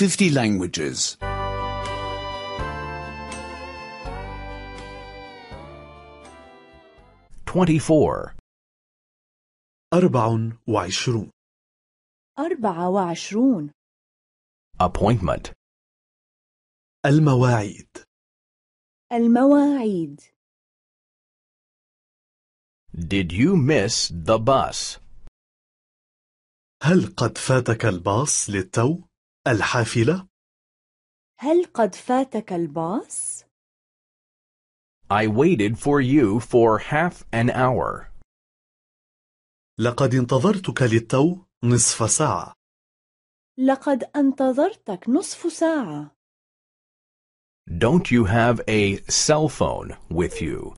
50 languages. 24 24 24 appointment المواعيد المواعيد Did you miss the bus? هل قد فاتك الباص للتو؟ الحافلة؟ هل قد فاتك الباص؟ I waited for you for half an hour. لقد انتظرتك للتو نصف ساعة. لقد انتظرتك نصف ساعة. Don't you have a cell phone with you?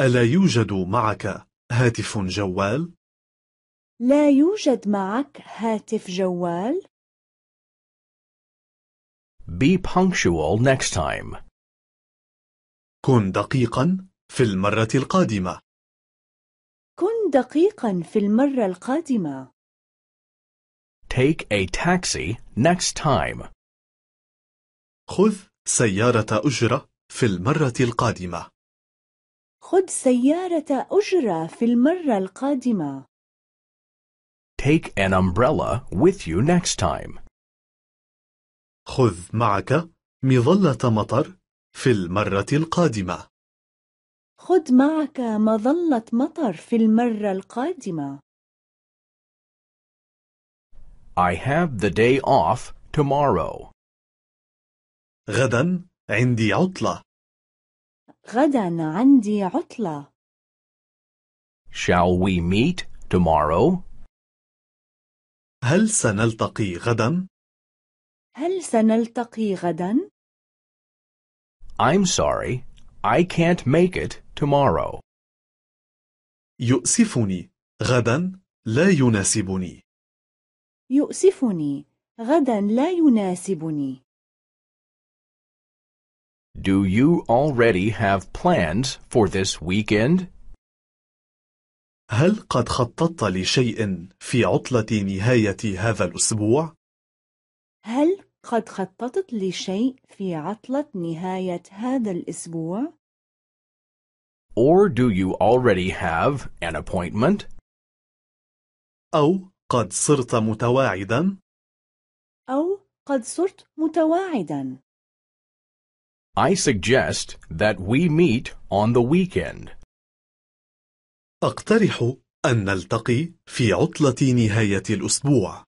ألا يوجد معك هاتف جوال؟ لا يوجد معك هاتف جوال؟ Be punctual next time. كن دقيقا في المرة القادمة. كن دقيقا في المرة القادمة. Take a taxi next time. خذ سيارة أجرة في المرة القادمة. خذ سيارة أجرة في المرة القادمة. Take an umbrella with you next time. خذ معك مظلة مطر في المرة القادمة. خذ معك مظلة مطر في المرة القادمة. I have the day off tomorrow. غدا عندي عطلة. غدا عندي عطلة. Shall we meet tomorrow? هل سنلتقي غدا؟ هل سنلتقي غدا؟ I'm sorry, I can't make it tomorrow. يؤسفني غدا لا يناسبني يؤسفني غدا لا يناسبني Do you already have plans for this weekend? هل قد خططت لشيء في عطلة نهاية هذا الأسبوع؟ هل قد خططت لشيء في عطلة نهاية هذا الأسبوع؟ Or do you already have an appointment? أو قد صرت متواعدا أو قد صرت متواعدا I suggest that we meet on the weekend. أقترح أن نلتقي في عطلة نهاية الأسبوع.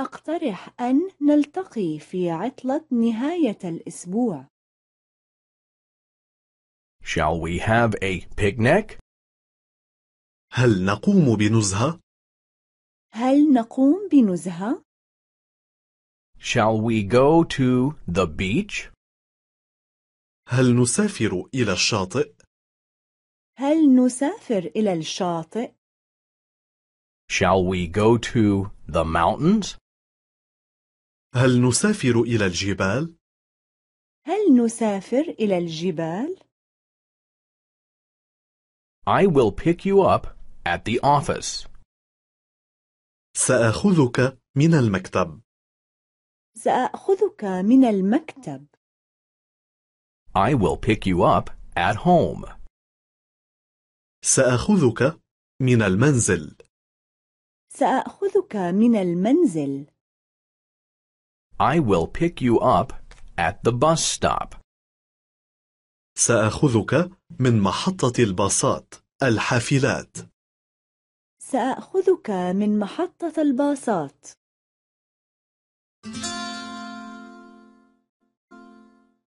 أقترح أن نلتقي في عطلة نهاية الأسبوع. Shall we have a picnic? هل نقوم بنزهة؟ هل نقوم بنزهة؟ Shall we go to the beach? هل نسافر إلى الشاطئ؟ هل نسافر إلى الشاطئ؟ Shall we go to the mountains? هل نسافر إلى الجبال؟ هل نسافر إلى الجبال؟ I will pick you up at the office. سأخذك من المكتب. سأخذك من المكتب. I will pick you up at home. سأخذك من المنزل. سأخذك من المنزل. I will pick you up at the bus stop. سأخذك من محطة الباصات الحافلات. سأخذك من محطة الباصات.